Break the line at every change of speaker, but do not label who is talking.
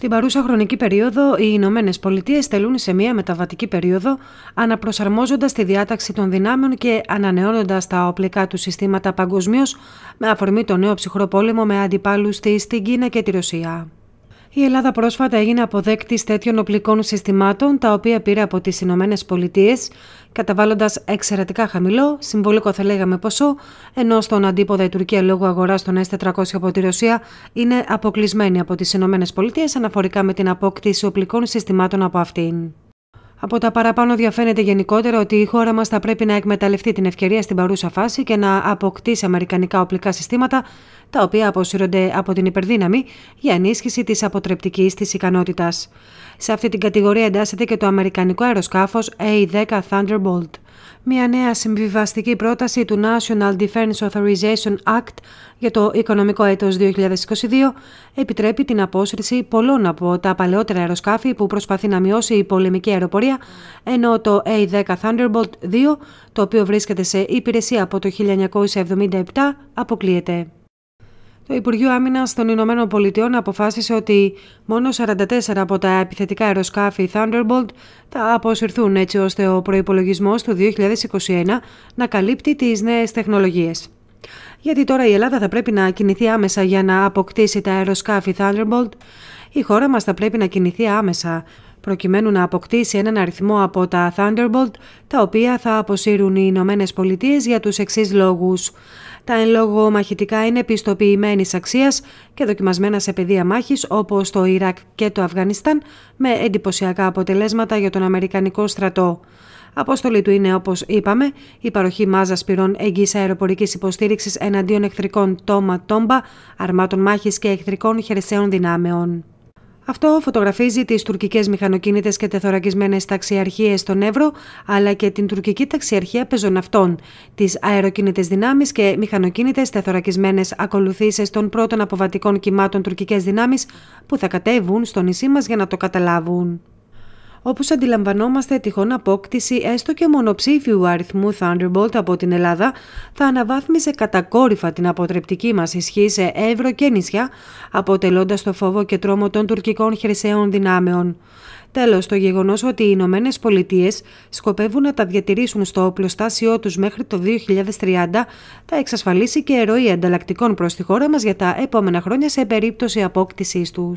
Την παρούσα χρονική περίοδο, οι Ηνωμένες Πολιτείες τελούν σε μια μεταβατική περίοδο, αναπροσαρμόζοντας τη διάταξη των δυνάμεων και ανανεώνοντας τα οπλικά του συστήματα παγκοσμίως με αφορμή το νέο ψυχρό πόλεμο με αντιπάλους τη στην Κίνα και τη Ρωσία. Η Ελλάδα πρόσφατα έγινε αποδέκτη τέτοιων οπλικών συστημάτων, τα οποία πήρε από τις Ηνωμένες Πολιτείες, καταβάλλοντας εξαιρετικά χαμηλό, συμβολικό θα λέγαμε ποσό, ενώ στον αντίποδα η Τουρκία λόγω αγοράς των S400 από τη Ρωσία είναι αποκλεισμένη από τις Ηνωμένες Πολιτείες αναφορικά με την απόκτηση οπλικών συστημάτων από αυτήν. Από τα παραπάνω διαφαίνεται γενικότερα ότι η χώρα μας θα πρέπει να εκμεταλλευτεί την ευκαιρία στην παρούσα φάση και να αποκτήσει αμερικανικά οπλικά συστήματα, τα οποία αποσύρονται από την υπερδύναμη για ενίσχυση της αποτρεπτικής της ικανότητας. Σε αυτή την κατηγορία εντάσσεται και το αμερικανικό αεροσκάφος A-10 Thunderbolt μια νέα συμβιβαστική πρόταση του National Defense Authorization Act για το οικονομικό έτος 2022 επιτρέπει την απόσυρση πολλών από τα παλαιότερα αεροσκάφη που προσπαθεί να μειώσει η πολεμική αεροπορία, ενώ το A10 Thunderbolt 2, το οποίο βρίσκεται σε υπηρεσία από το 1977, αποκλείεται. Το Υπουργείο Άμυνας των Ηνωμένων Πολιτειών αποφάσισε ότι μόνο 44 από τα επιθετικά αεροσκάφη Thunderbolt θα αποσυρθούν έτσι ώστε ο προπολογισμό του 2021 να καλύπτει τις νέες τεχνολογίες. Γιατί τώρα η Ελλάδα θα πρέπει να κινηθεί άμεσα για να αποκτήσει τα αεροσκάφη Thunderbolt, η χώρα μας θα πρέπει να κινηθεί άμεσα προκειμένου να αποκτήσει έναν αριθμό από τα Thunderbolt, τα οποία θα αποσύρουν οι Ηνωμένες Πολιτείες για τους εξής λόγους. Τα εν λόγω μαχητικά είναι πιστοποιημένης αξίας και δοκιμασμένα σε πεδία μάχης όπως το Ιράκ και το Αφγανιστάν, με εντυπωσιακά αποτελέσματα για τον Αμερικανικό στρατό. Απόστολη του είναι, όπως είπαμε, η παροχή μάζας πυρών εγγύης αεροπορικής υποστήριξης εναντίον εχθρικών τόμα τόμπα, αρμάτων μάχης και εχθρικών χερσαίων δυνάμεων. Αυτό φωτογραφίζει τις τουρκικές μηχανοκίνητες και τεθωρακισμένες ταξιαρχίες στον Εύρο, αλλά και την τουρκική ταξιαρχία πεζοναυτών, τις αεροκίνητες δυνάμεις και μηχανοκίνητες τεθωρακισμένες ακολουθήσεις των πρώτων αποβατικών κυμάτων τουρκικές δυνάμεις που θα κατέβουν στο νησί μας για να το καταλάβουν όπως αντιλαμβανόμαστε τυχόν απόκτηση έστω και μονοψήφιου αριθμού Thunderbolt από την Ελλάδα θα αναβάθμισε κατακόρυφα την αποτρεπτική μας ισχύ σε Εύρω και νησιά, αποτελώντας το φόβο και τρόμο των τουρκικών χρυσαίων δυνάμεων. Τέλος, το γεγονός ότι οι Ηνωμένες Πολιτείες σκοπεύουν να τα διατηρήσουν στο οπλοστάσιό τους μέχρι το 2030 θα εξασφαλίσει και ερωή ανταλλακτικών προς τη χώρα μας για τα επόμενα χρόνια σε περίπτωση απόκτησής τους.